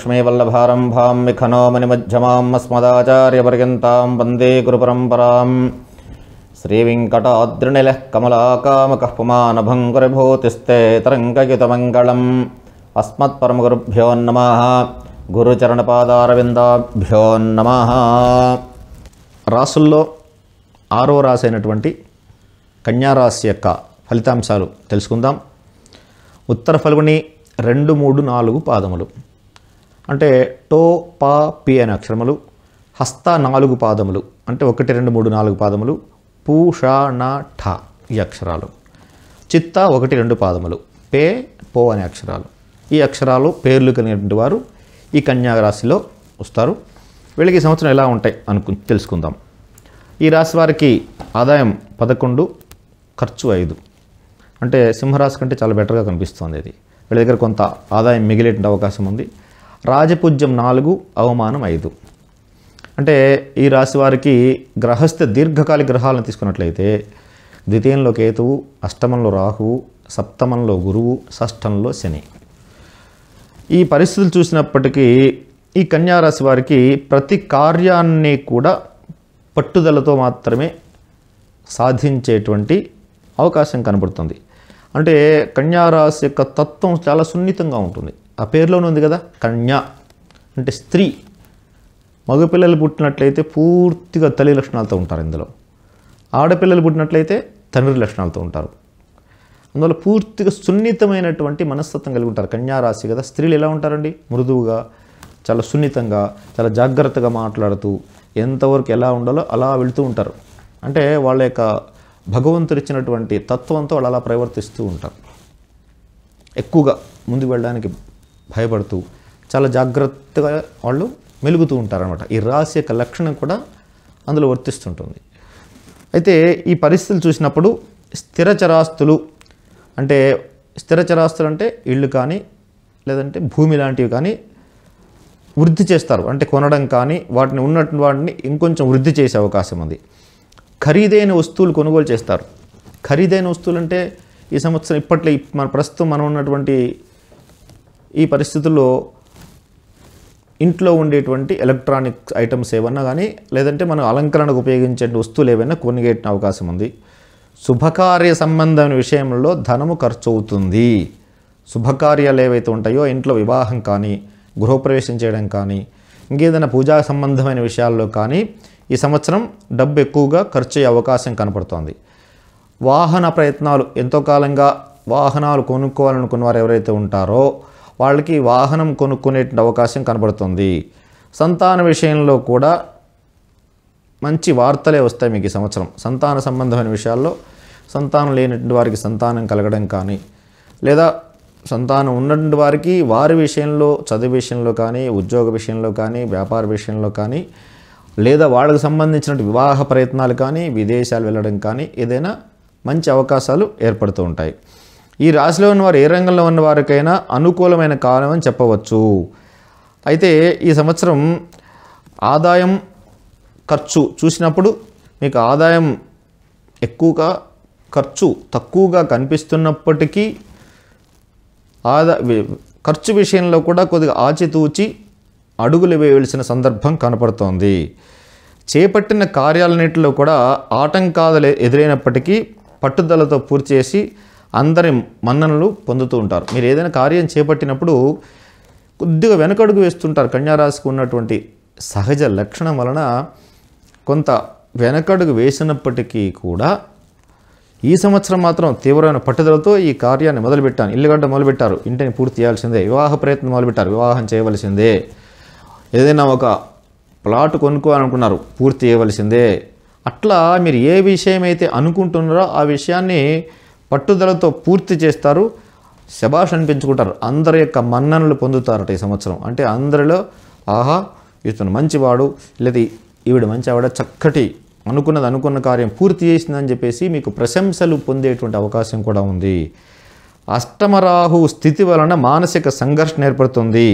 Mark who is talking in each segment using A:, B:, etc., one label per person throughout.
A: లక్ష్మీ వల్లభారంభాం విఖనోమని మధ్యమాం అస్మదాచార్యపర్యంతం వందే గురు పరంపరాం శ్రీవింకటాద్రిణిల కమలాకామక పుమానభంగురిభూతిస్తే తరంగయుతమంగళం అస్మత్పరమగురుభ్యో నమ గురుచరణపాదారవిందాభ్యో నమ రాసుల్లో ఆరో రాశి అయినటువంటి కన్యారాశి యొక్క ఫలితాంశాలు తెలుసుకుందాం ఉత్తర ఫల్గుని రెండు మూడు నాలుగు పాదములు అంటే టో పా పి అనే అక్షరములు హస్త నాలుగు పాదములు అంటే ఒకటి రెండు మూడు నాలుగు పాదములు పూ షా నా ఠ ఈ అక్షరాలు చిత్త ఒకటి రెండు పాదములు పే పో అనే అక్షరాలు ఈ అక్షరాలు పేర్లు కలిగినటువంటి వారు ఈ రాశిలో వస్తారు వీళ్ళకి సంవత్సరం ఎలా ఉంటాయి అనుకు తెలుసుకుందాం ఈ రాశి వారికి ఆదాయం పదకొండు ఖర్చు ఐదు అంటే సింహరాశి కంటే చాలా బెటర్గా కనిపిస్తుంది ఇది వీళ్ళ దగ్గర కొంత ఆదాయం మిగిలేటువంటి అవకాశం ఉంది రాజపూజ్యం నాలుగు అవమానం ఐదు అంటే ఈ రాశి వారికి గ్రహస్థ దీర్ఘకాలిక గ్రహాలను తీసుకున్నట్లయితే ద్వితీయంలో కేతువు అష్టమంలో రాహువు సప్తమంలో గురువు షష్టంలో శని ఈ పరిస్థితులు చూసినప్పటికీ ఈ కన్యారాశి వారికి ప్రతి కార్యాన్ని కూడా పట్టుదలతో మాత్రమే సాధించేటువంటి అవకాశం కనబడుతుంది అంటే కన్యారాశి యొక్క తత్వం చాలా సున్నితంగా ఉంటుంది ఆ పేరులోనే ఉంది కదా కన్య అంటే స్త్రీ మగపిల్లలు పుట్టినట్లయితే పూర్తిగా తల్లి లక్షణాలతో ఉంటారు ఇందులో ఆడపిల్లలు పుట్టినట్లయితే తండ్రి లక్షణాలతో ఉంటారు అందువల్ల పూర్తిగా సున్నితమైనటువంటి మనస్తత్వం కలిగి ఉంటారు కన్యారాశి కదా స్త్రీలు ఎలా ఉంటారండి మృదువుగా చాలా సున్నితంగా చాలా జాగ్రత్తగా మాట్లాడుతూ ఎంతవరకు ఎలా ఉండాలో అలా వెళుతూ ఉంటారు అంటే వాళ్ళ యొక్క భగవంతుడు ఇచ్చినటువంటి తత్వంతో వాళ్ళు అలా ప్రవర్తిస్తూ ఉంటారు ఎక్కువగా ముందుకు వెళ్ళడానికి భయపడుతూ చాలా జాగ్రత్తగా వాళ్ళు మెలుగుతూ ఉంటారనమాట ఈ రాశి యొక్క లక్షణం కూడా అందులో వర్తిస్తుంటుంది అయితే ఈ పరిస్థితులు చూసినప్పుడు స్థిరచరాస్తులు అంటే స్థిరచరాస్తులు అంటే ఇళ్ళు కానీ లేదంటే భూమి లాంటివి కానీ వృద్ధి చేస్తారు అంటే కొనడం కానీ వాటిని ఉన్నటువంటి వాటిని ఇంకొంచెం వృద్ధి చేసే అవకాశం ఉంది ఖరీదైన వస్తువులు కొనుగోలు చేస్తారు ఖరీదైన వస్తువులు అంటే ఈ సంవత్సరం ఇప్పట్లో మన ప్రస్తుతం మనం ఉన్నటువంటి ఈ పరిస్థితుల్లో ఇంట్లో ఉండేటువంటి ఎలక్ట్రానిక్ ఐటమ్స్ ఏమన్నా కానీ లేదంటే మనం అలంకరణకు ఉపయోగించే వస్తువులు ఏవైనా కొనిగేటిన అవకాశం ఉంది శుభకార్య సంబంధమైన విషయంలో ధనము ఖర్చు అవుతుంది శుభకార్యాలు ఏవైతే ఉంటాయో ఇంట్లో వివాహం కానీ గృహప్రవేశం చేయడం కానీ ఇంకేదైనా పూజా సంబంధమైన విషయాల్లో కానీ ఈ సంవత్సరం డబ్బు ఎక్కువగా ఖర్చు అయ్యే అవకాశం కనపడుతోంది వాహన ప్రయత్నాలు ఎంతో కాలంగా వాహనాలు కొనుక్కోవాలనుకున్న వారు ఎవరైతే ఉంటారో వాళ్ళకి వాహనం కొనుక్కునే అవకాశం కనబడుతుంది సంతాన విషయంలో కూడా మంచి వార్తలే వస్తాయి మీకు ఈ సంవత్సరం సంతాన సంబంధమైన విషయాల్లో సంతానం లేనటువంటి వారికి సంతానం కలగడం కానీ లేదా సంతానం ఉన్నటువంటి వారికి వారి విషయంలో చదువు విషయంలో కానీ ఉద్యోగ విషయంలో కానీ వ్యాపార విషయంలో కానీ లేదా వాళ్ళకు సంబంధించిన వివాహ ప్రయత్నాలు కానీ విదేశాలు వెళ్ళడం కానీ ఏదైనా మంచి అవకాశాలు ఏర్పడుతూ ఉంటాయి ఈ రాశిలో ఉన్నవారు ఏ రంగంలో ఉన్న వారికైనా అనుకూలమైన కాలం అని చెప్పవచ్చు అయితే ఈ సంవత్సరం ఆదాయం ఖర్చు చూసినప్పుడు మీకు ఆదాయం ఎక్కువగా ఖర్చు తక్కువగా కనిపిస్తున్నప్పటికీ ఆదా ఖర్చు విషయంలో కూడా కొద్దిగా ఆచితూచి అడుగులు వేయవలసిన సందర్భం కనపడుతోంది చేపట్టిన కార్యాలన్నింటిలో కూడా ఆటంకాలు ఎదురైనప్పటికీ పట్టుదలతో పూర్తి చేసి అందరి మన్ననలు పొందుతూ ఉంటారు మీరు ఏదైనా కార్యం చేపట్టినప్పుడు కొద్దిగా వెనకడుగు వేస్తుంటారు కన్యారాశికి ఉన్నటువంటి సహజ లక్షణం వలన కొంత వెనకడుగు వేసినప్పటికీ కూడా ఈ సంవత్సరం మాత్రం తీవ్రమైన పట్టుదలతో ఈ కార్యాన్ని మొదలుపెట్టాను ఇల్లుగడ్డ మొదలుపెట్టారు ఇంటిని పూర్తి చేయాల్సిందే వివాహ ప్రయత్నం మొదలుపెట్టారు వివాహం చేయవలసిందే ఏదైనా ఒక ప్లాట్ కొనుక్కోవాలనుకున్నారు పూర్తి చేయవలసిందే అట్లా మీరు ఏ విషయం అయితే అనుకుంటున్నారో ఆ విషయాన్ని పట్టుదలతో పూర్తి చేస్తారు శబాష్ అనిపించుకుంటారు అందరి యొక్క మన్ననలు పొందుతారట ఈ సంవత్సరం అంటే అందరిలో ఆహా ఇతను మంచివాడు లేదా ఈవిడ మంచి ఆవిడ చక్కటి అనుకున్నది అనుకున్న కార్యం పూర్తి చేసిందని చెప్పేసి మీకు ప్రశంసలు పొందేటువంటి అవకాశం కూడా ఉంది అష్టమరాహు స్థితి వలన మానసిక సంఘర్షణ ఏర్పడుతుంది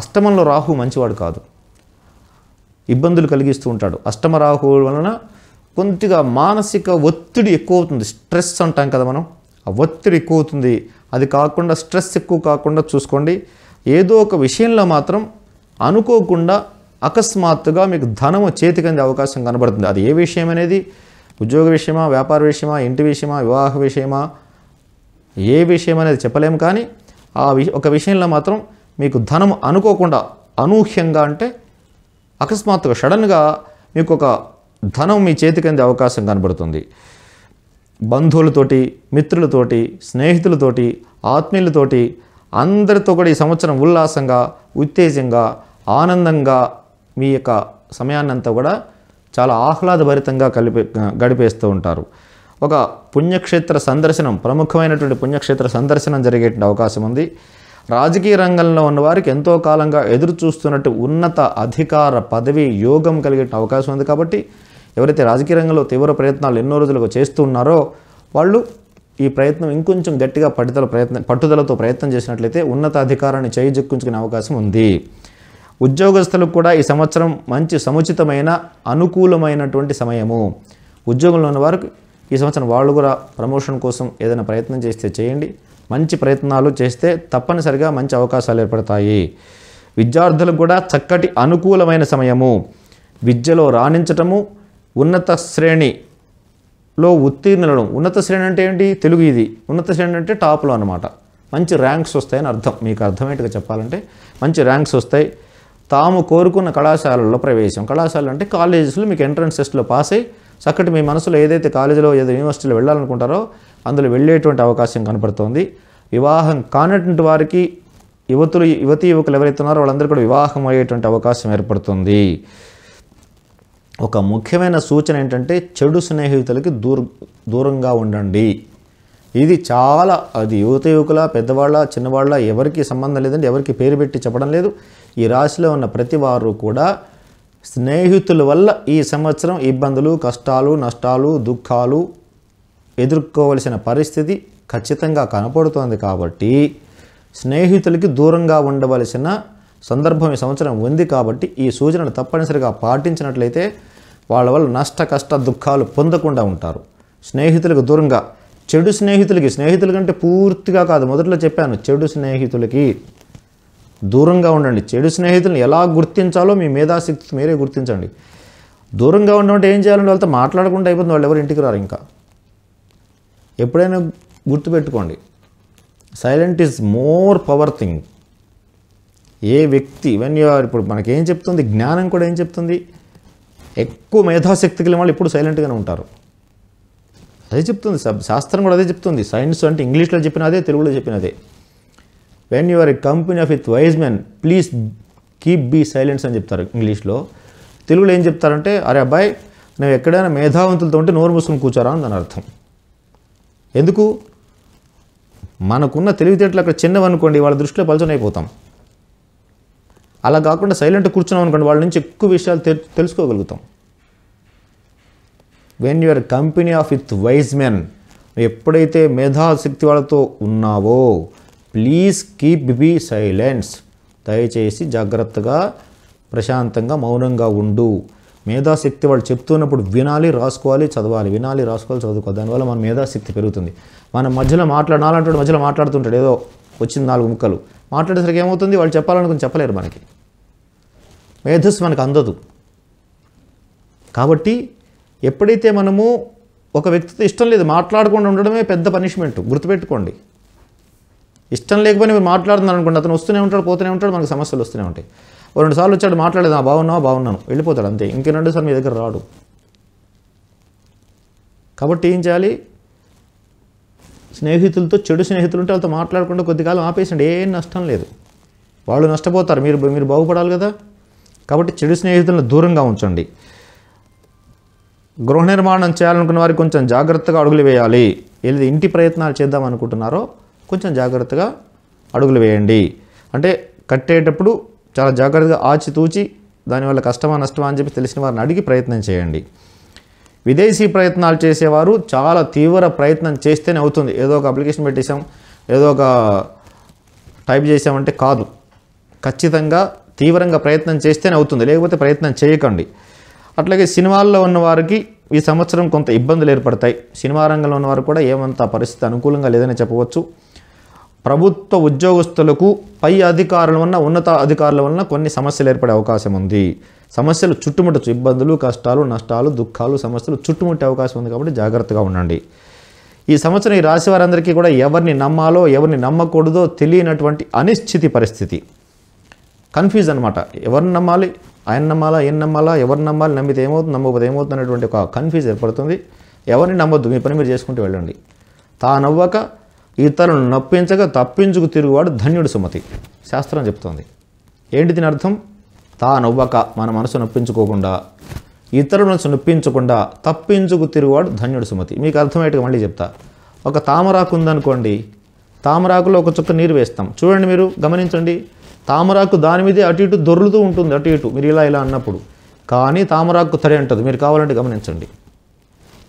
A: అష్టమంలో రాహు మంచివాడు కాదు ఇబ్బందులు కలిగిస్తూ ఉంటాడు అష్టమరాహు వలన కొద్దిగా మానసిక ఒత్తిడి ఎక్కువ అవుతుంది స్ట్రెస్ అంటాం కదా మనం ఆ ఒత్తిడి ఎక్కువ అవుతుంది అది కాకుండా స్ట్రెస్ ఎక్కువ కాకుండా చూసుకోండి ఏదో ఒక విషయంలో మాత్రం అనుకోకుండా అకస్మాత్తుగా మీకు ధనము చేతికి అవకాశం కనబడుతుంది అది ఏ విషయం అనేది ఉద్యోగ విషయమా వ్యాపార విషయమా ఇంటి విషయమా వివాహ విషయమా ఏ విషయం అనేది చెప్పలేము కానీ ఆ ఒక విషయంలో మాత్రం మీకు ధనం అనుకోకుండా అనూహ్యంగా అంటే అకస్మాత్తుగా సడన్గా మీకు ఒక ధనం మీ చేతికి అందే అవకాశం కనబడుతుంది బంధువులతోటి మిత్రులతోటి స్నేహితులతోటి ఆత్మీయులతోటి అందరితో కూడా ఈ సంవత్సరం ఉల్లాసంగా ఉత్తేజంగా ఆనందంగా మీ యొక్క సమయాన్ని అంతా కూడా చాలా ఆహ్లాదభరితంగా కలిపి గడిపేస్తూ ఉంటారు ఒక పుణ్యక్షేత్ర సందర్శనం ప్రముఖమైనటువంటి పుణ్యక్షేత్ర సందర్శనం జరిగే అవకాశం ఉంది రాజకీయ రంగంలో ఉన్నవారికి ఎంతో కాలంగా ఎదురు చూస్తున్నట్టు ఉన్నత అధికార పదవి యోగం కలిగే అవకాశం ఉంది కాబట్టి ఎవరైతే రాజకీయ రంగంలో తీవ్ర ప్రయత్నాలు ఎన్నో రోజులుగా చేస్తున్నారో వాళ్ళు ఈ ప్రయత్నం ఇంకొంచెం గట్టిగా పట్టుదల ప్రయత్నం పట్టుదలతో ప్రయత్నం చేసినట్లయితే ఉన్నతాధికారాన్ని చేయిజెక్కించుకునే అవకాశం ఉంది ఉద్యోగస్తులకు కూడా ఈ సంవత్సరం మంచి సముచితమైన అనుకూలమైనటువంటి సమయము ఉద్యోగంలో ఉన్న వారికి ఈ సంవత్సరం వాళ్ళు కూడా ప్రమోషన్ కోసం ఏదైనా ప్రయత్నం చేస్తే చేయండి మంచి ప్రయత్నాలు చేస్తే తప్పనిసరిగా మంచి అవకాశాలు ఏర్పడతాయి విద్యార్థులకు కూడా చక్కటి అనుకూలమైన సమయము విద్యలో రాణించటము ఉన్నత శ్రేణిలో ఉత్తీర్ణులను ఉన్నత శ్రేణి అంటే ఏంటి తెలుగు ఇది ఉన్నత శ్రేణి అంటే టాప్లో అనమాట మంచి ర్యాంక్స్ వస్తాయని అర్థం మీకు అర్థమయ్యేట్టుగా చెప్పాలంటే మంచి ర్యాంక్స్ వస్తాయి తాము కోరుకున్న కళాశాలల్లో ప్రవేశం కళాశాలలు అంటే కాలేజెస్లో మీకు ఎంట్రన్స్ టెస్ట్లో పాస్ అయ్యి చక్కటి మీ మనసులో ఏదైతే కాలేజీలో ఏదో యూనివర్సిటీలో వెళ్ళాలనుకుంటారో అందులో వెళ్ళేటువంటి అవకాశం కనపడుతోంది వివాహం కానటువంటి వారికి యువతులు యువతీ యువకులు ఎవరైతే ఉన్నారో వాళ్ళందరూ కూడా వివాహం అయ్యేటువంటి అవకాశం ఏర్పడుతుంది ఒక ముఖ్యమైన సూచన ఏంటంటే చెడు స్నేహితులకి దూర దూరంగా ఉండండి ఇది చాలా అది యువత యువకుల పెద్దవాళ్ళ చిన్నవాళ్ళ ఎవరికి సంబంధం లేదండి ఎవరికి పేరు పెట్టి చెప్పడం లేదు ఈ రాశిలో ఉన్న ప్రతి వారు కూడా స్నేహితుల వల్ల ఈ సంవత్సరం ఇబ్బందులు కష్టాలు నష్టాలు దుఃఖాలు ఎదుర్కోవలసిన పరిస్థితి ఖచ్చితంగా కనపడుతోంది కాబట్టి స్నేహితులకి దూరంగా ఉండవలసిన సందర్భం ఈ సంవత్సరం ఉంది కాబట్టి ఈ సూచనలు తప్పనిసరిగా పాటించినట్లయితే వాళ్ళ వల్ల నష్ట కష్ట దుఃఖాలు పొందకుండా ఉంటారు స్నేహితులకు దూరంగా చెడు స్నేహితులకి స్నేహితులు కంటే పూర్తిగా కాదు మొదట్లో చెప్పాను చెడు స్నేహితులకి దూరంగా ఉండండి చెడు స్నేహితులను ఎలా గుర్తించాలో మీ మేధాశక్తి మీరే గుర్తించండి దూరంగా ఉండమంటే ఏం చేయాలంటే వాళ్ళతో మాట్లాడకుండా అయిపోతుంది వాళ్ళు ఎవరు ఇంటికి రారు ఇంకా ఎప్పుడైనా గుర్తుపెట్టుకోండి silent is more power thing ఏ వ్యక్తి వెన్ ఇప్పుడు మనకేం చెప్తుంది జ్ఞానం కూడా ఏం చెప్తుంది ఎక్కువ మేధాశక్తి కలిగిన వాళ్ళు ఎప్పుడు సైలెంట్గానే ఉంటారు అదే చెప్తుంది శాస్త్రం కూడా అదే చెప్తుంది సైన్స్ అంటే ఇంగ్లీష్లో చెప్పిన అదే తెలుగులో చెప్పినదే when you are a company of with wise men please keep be silence అని చెప్తారు ఇంగ్లీష్లో తెలుగులో ఏం చెప్తారంటే అరే అబ్బాయి నువ్వు ఎక్కడైనా మేధావంతులతో ఉంటే నోరు మూసుకుని కూర్చోరా అని దాని అర్థం ఎందుకు మనకున్న తెలివితేటలు అక్కడ చిన్నవనుకోండి వాళ్ళ దృష్టిలో పలుచనైపోతాం అలా కాకుండా సైలెంట్ కూర్చున్నాం అనుకోండి వాళ్ళ నుంచి ఎక్కువ విషయాలు తెలుసుకోగలుగుతాం when your company of with wise men ఎప్పుడైతే మేధాశక్తి వాళ్ళతో ఉన్నావో ప్లీజ్ కీప్ బి సైలెన్స్ దయచేసి జాగ్రత్తగా ప్రశాంతంగా మౌనంగా ఉండు మేధాశక్తి వాళ్ళు చెప్తున్నప్పుడు వినాలి రాసుకోవాలి చదవాలి వినాలి రాసుకోవాలి చదువుకోవాలి దానివల్ల మన మేధాశక్తి పెరుగుతుంది మన మధ్యలో మాట్లాడాలంటాడు మధ్యలో మాట్లాడుతుంటాడు ఏదో వచ్చింది నాలుగు ముక్కలు మాట్లాడేసరికి ఏమవుతుంది వాళ్ళు చెప్పాలనుకుని చెప్పలేరు మనకి మేధస్సు మనకు అందదు కాబట్టి ఎప్పుడైతే మనము ఒక వ్యక్తితో ఇష్టం లేదు మాట్లాడకుండా ఉండడమే పెద్ద పనిష్మెంట్ గుర్తుపెట్టుకోండి ఇష్టం లేకపోయినా మీరు మాట్లాడుతున్నారు అనుకోండి అతను వస్తూనే ఉంటాడు పోతూనే ఉంటాడు మనకు సమస్యలు వస్తూనే ఉంటాయి ఓ రెండు సార్లు వచ్చాడు మాట్లాడేది ఆ బాగున్నావా బాగున్నాను వెళ్ళిపోతాడు అంతే ఇంకే రెండుసార్లు మీ దగ్గర రాడు కాబట్టి ఏం చేయాలి స్నేహితులతో చెడు స్నేహితులు ఉంటే వాళ్ళతో మాట్లాడకుండా కొద్దికాలం ఆపేసండి ఏం నష్టం లేదు వాళ్ళు నష్టపోతారు మీరు మీరు బాగుపడాలి కదా కాబట్టి చెడు స్నేహితులను దూరంగా ఉంచండి గృహ నిర్మాణం చేయాలనుకున్న వారికి కొంచెం జాగ్రత్తగా అడుగులు వేయాలి ఏది ఇంటి ప్రయత్నాలు చేద్దాం అనుకుంటున్నారో కొంచెం జాగ్రత్తగా అడుగులు వేయండి అంటే కట్టేటప్పుడు చాలా జాగ్రత్తగా ఆచితూచి దానివల్ల కష్టమా నష్టమా అని చెప్పి తెలిసిన వారిని అడిగి ప్రయత్నం చేయండి విదేశీ ప్రయత్నాలు చేసేవారు చాలా తీవ్ర ప్రయత్నం చేస్తేనే అవుతుంది ఏదో ఒక అప్లికేషన్ పెట్టేసాం ఏదో ఒక టైప్ చేసామంటే కాదు ఖచ్చితంగా తీవ్రంగా ప్రయత్నం చేస్తేనే అవుతుంది లేకపోతే ప్రయత్నం చేయకండి అట్లాగే సినిమాల్లో ఉన్నవారికి ఈ సంవత్సరం కొంత ఇబ్బందులు ఏర్పడతాయి సినిమా రంగంలో ఉన్నవారు కూడా ఏమంత పరిస్థితి అనుకూలంగా లేదని చెప్పవచ్చు ప్రభుత్వ ఉద్యోగస్తులకు పై అధికారుల వలన ఉన్నత అధికారుల వలన కొన్ని సమస్యలు ఏర్పడే అవకాశం ఉంది సమస్యలు చుట్టుముట్టచ్చు ఇబ్బందులు కష్టాలు నష్టాలు దుఃఖాలు సమస్యలు చుట్టుముట్టే అవకాశం ఉంది కాబట్టి జాగ్రత్తగా ఉండండి ఈ సంవత్సరం ఈ రాశి వారందరికీ కూడా ఎవరిని నమ్మాలో ఎవరిని నమ్మకూడదో తెలియనటువంటి అనిశ్చితి పరిస్థితి కన్ఫ్యూజ్ అనమాట ఎవరిని నమ్మాలి ఆయన నమ్మాలా ఏం నమ్మాలా ఎవరిని నమ్మాలి నమ్మితే ఏమవుతుంది నమ్మకపోతే ఏమవుతుంది అనేటువంటి ఒక కన్ఫ్యూజ్ ఏర్పడుతుంది ఎవరిని నమ్మొద్దు మీ పని మీరు చేసుకుంటూ వెళ్ళండి తానవ్వక ఇతరులను నప్పించక తప్పించుకు తిరుగువాడు ధన్యుడు సుమతి శాస్త్రం చెప్తోంది ఏంటి దీని అర్థం తా నవ్వక మన మనసు నొప్పించుకోకుండా ఇతరుల మనసు నొప్పించకుండా తప్పించుకు తిరుగువాడు ధన్యుడు సుమతి మీకు అర్థమయ్యేట్టుగా మళ్ళీ చెప్తా ఒక తామరాకు ఉందనుకోండి తామరాకులో ఒక చుక్క నీరు వేస్తాం చూడండి మీరు గమనించండి తామరాకు దాని మీదే అటు ఇటు దొర్లుతూ ఉంటుంది అటు ఇటు మీరు ఇలా ఇలా అన్నప్పుడు కానీ తామరాకు తడి అంటుంది మీరు కావాలంటే గమనించండి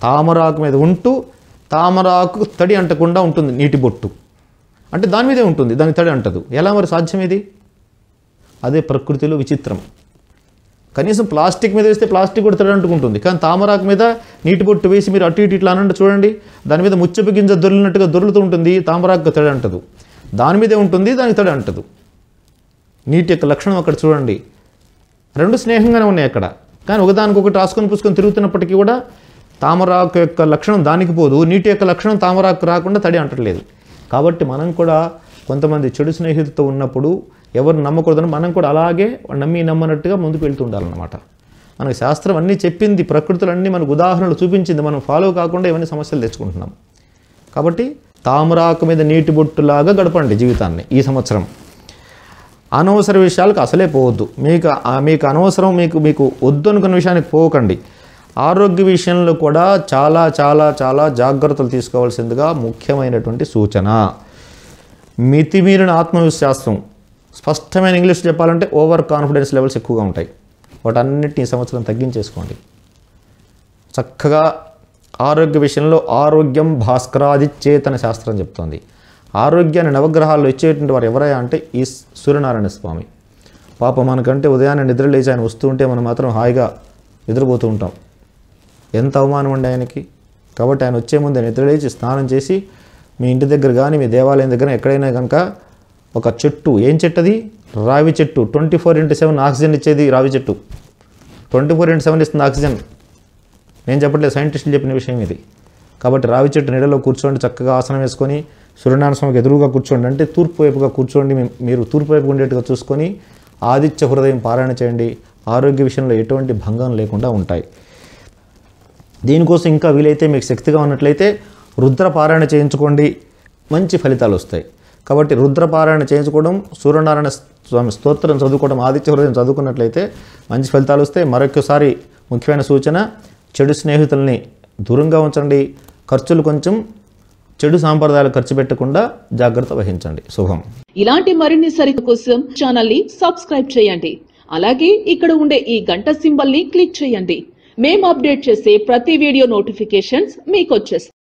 A: తామరాకు మీద ఉంటూ తామరాకు తడి అంటకుండా ఉంటుంది నీటి బొట్టు అంటే దాని మీదే ఉంటుంది దానికి తడి అంటదు ఎలా మరి సాధ్యం ఇది అదే ప్రకృతిలో విచిత్రం కనీసం ప్లాస్టిక్ మీద వేస్తే ప్లాస్టిక్ కూడా తడి కానీ తామరాకు మీద నీటి బొట్టు వేసి మీరు అటు ఇటు ఇట్లా అనంటే చూడండి దాని మీద ముచ్చపు గింజ దొరిలినట్టుగా దొరులుతూ ఉంటుంది తామరాకు తడి అంటదు దాని మీదే ఉంటుంది దానికి తడి అంటదు నీటి యొక్క లక్షణం అక్కడ చూడండి రెండు స్నేహంగానే ఉన్నాయి అక్కడ కానీ ఒకదానికొకటి రాసుకొని పుసుకొని తిరుగుతున్నప్పటికీ కూడా తామరాకు యొక్క లక్షణం దానికి పోదు నీటి యొక్క లక్షణం తామరాకు రాకుండా తడి అంటలేదు కాబట్టి మనం కూడా కొంతమంది చెడు స్నేహితులతో ఉన్నప్పుడు ఎవరు నమ్మకూడదని మనం కూడా అలాగే నమ్మి నమ్మనట్టుగా ముందుకు వెళ్తూ ఉండాలన్నమాట మనకు శాస్త్రం అన్నీ చెప్పింది ప్రకృతులు అన్నీ మనకు ఉదాహరణలు చూపించింది మనం ఫాలో కాకుండా ఇవన్నీ సమస్యలు తెచ్చుకుంటున్నాం కాబట్టి తామరాకు మీద నీటి బొట్టులాగా గడపండి జీవితాన్ని ఈ సంవత్సరం అనవసర విషయాలకు అసలే పోవద్దు మీకు మీకు అనవసరం మీకు మీకు వద్దు అనుకున్న విషయానికి పోకండి ఆరోగ్య విషయంలో కూడా చాలా చాలా చాలా జాగ్రత్తలు తీసుకోవాల్సిందిగా ముఖ్యమైనటువంటి సూచన మితిమీరిన ఆత్మవిశ్వాసం స్పష్టమైన ఇంగ్లీష్ చెప్పాలంటే ఓవర్ కాన్ఫిడెన్స్ లెవెల్స్ ఎక్కువగా ఉంటాయి వాటన్నిటిని ఈ సంవత్సరం తగ్గించేసుకోండి చక్కగా ఆరోగ్య విషయంలో ఆరోగ్యం భాస్కరాదిచేతన శాస్త్రం చెప్తోంది ఆరోగ్యాన్ని నవగ్రహాలు ఇచ్చేటువంటి వారు ఎవరయ్యా అంటే ఈ సూర్యనారాయణ స్వామి పాప మనకంటే ఉదయాన్నే నిద్ర లేచి ఆయన వస్తూ ఉంటే మనం మాత్రం హాయిగా నిద్రపోతూ ఉంటాం ఎంత అవమానం ఉండే ఆయనకి కాబట్టి ఆయన వచ్చే ముందు నిద్రలేచి స్నానం చేసి మీ ఇంటి దగ్గర కానీ మీ దేవాలయం దగ్గర ఎక్కడైనా కనుక ఒక చెట్టు ఏం చెట్టు అది రావి చెట్టు twenty four into seven oxygen ఇచ్చేది రావి చెట్టు ట్వంటీ ఫోర్ ఇంటూ సెవెన్ ఇస్తుంది ఆక్సిజన్ నేను చెప్పట్లేదు సైంటిస్టులు చెప్పిన విషయం ఇది కాబట్టి రావి చెట్టు నీడలో కూర్చోండి చక్కగా ఆసనం వేసుకొని సూర్యనారాయణస్వామికి ఎదురుగా కూర్చోండి అంటే తూర్పు వైపుగా కూర్చోండి మీరు తూర్పు వైపు ఉండేట్టుగా చూసుకొని ఆదిత్య హృదయం పారాయణ చేయండి ఆరోగ్య విషయంలో ఎటువంటి భంగం లేకుండా ఉంటాయి దీనికోసం ఇంకా వీలైతే మీకు శక్తిగా ఉన్నట్లయితే రుద్రపారాయణ చేయించుకోండి మంచి ఫలితాలు వస్తాయి కాబట్టి రుద్రపారాయణ చేయించుకోవడం సూర్యనారాయణ స్వామి స్తోత్రం చదువుకోవడం ఆదిత్య హృదయం చదువుకున్నట్లయితే మంచి ఫలితాలు వస్తాయి మరొకసారి ముఖ్యమైన సూచన చెడు స్నేహితుల్ని దూరంగా ఉంచండి ఖర్చులు కొంచెం చెడు సాంప్రదాయాలు ఖర్చు పెట్టకుండా జాగ్రత్త వహించండి శుభం ఇలాంటి మరిన్ని సరిక కోసం ఛానల్ ని సబ్స్క్రైబ్ చేయండి అలాగే ఇక్కడ ఉండే ఈ గంట సింబల్ ని క్లిక్ చేయండి మేము అప్డేట్ చేసే ప్రతి వీడియో నోటిఫికేషన్స్ మీకు వచ్చేస్తాయి